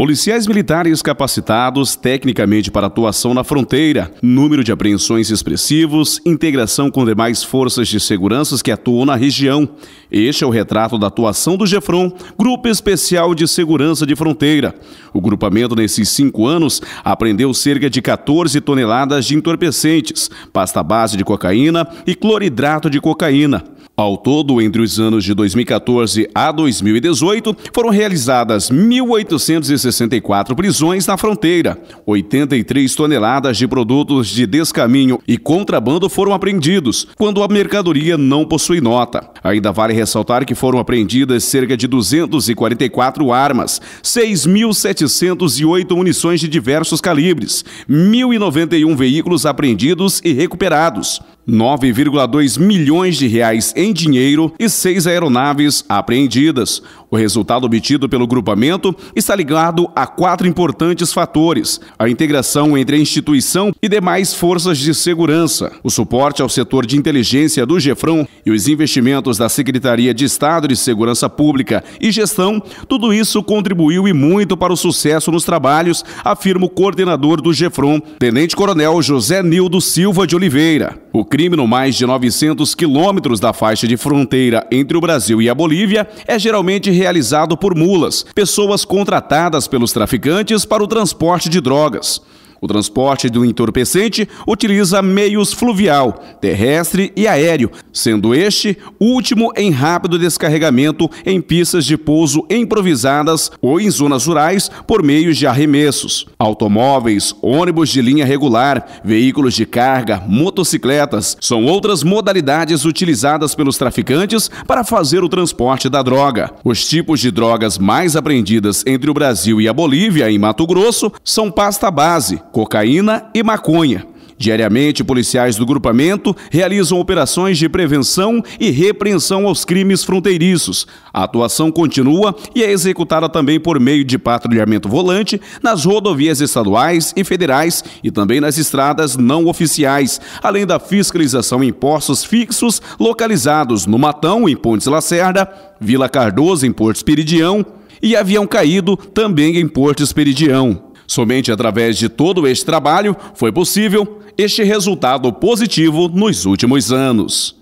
Policiais militares capacitados tecnicamente para atuação na fronteira, número de apreensões expressivos, integração com demais forças de segurança que atuam na região. Este é o retrato da atuação do GEFRON, Grupo Especial de Segurança de Fronteira. O grupamento, nesses cinco anos, apreendeu cerca de 14 toneladas de entorpecentes, pasta base de cocaína e cloridrato de cocaína. Ao todo, entre os anos de 2014 a 2018, foram realizadas 1.864 prisões na fronteira. 83 toneladas de produtos de descaminho e contrabando foram apreendidos, quando a mercadoria não possui nota. Ainda vale ressaltar que foram apreendidas cerca de 244 armas, 6.708 munições de diversos calibres, 1.091 veículos apreendidos e recuperados. 9,2 milhões de reais em dinheiro e seis aeronaves apreendidas. O resultado obtido pelo grupamento está ligado a quatro importantes fatores: a integração entre a instituição e demais forças de segurança, o suporte ao setor de inteligência do Gefrão e os investimentos da Secretaria de Estado de Segurança Pública e Gestão. Tudo isso contribuiu e muito para o sucesso nos trabalhos, afirma o coordenador do Gefrão, Tenente Coronel José Nildo Silva de Oliveira. O crime no mais de 900 quilômetros da faixa de fronteira entre o Brasil e a Bolívia é geralmente realizado por mulas, pessoas contratadas pelos traficantes para o transporte de drogas. O transporte do entorpecente utiliza meios fluvial, terrestre e aéreo, sendo este último em rápido descarregamento em pistas de pouso improvisadas ou em zonas rurais por meios de arremessos. Automóveis, ônibus de linha regular, veículos de carga, motocicletas são outras modalidades utilizadas pelos traficantes para fazer o transporte da droga. Os tipos de drogas mais apreendidas entre o Brasil e a Bolívia, em Mato Grosso, são pasta base, cocaína e maconha. Diariamente, policiais do grupamento realizam operações de prevenção e repreensão aos crimes fronteiriços. A atuação continua e é executada também por meio de patrulhamento volante nas rodovias estaduais e federais e também nas estradas não oficiais, além da fiscalização em postos fixos localizados no Matão, em Pontes Lacerda, Vila Cardoso, em Porto Esperidião e Avião Caído, também em Porto Esperidião. Somente através de todo este trabalho foi possível este resultado positivo nos últimos anos.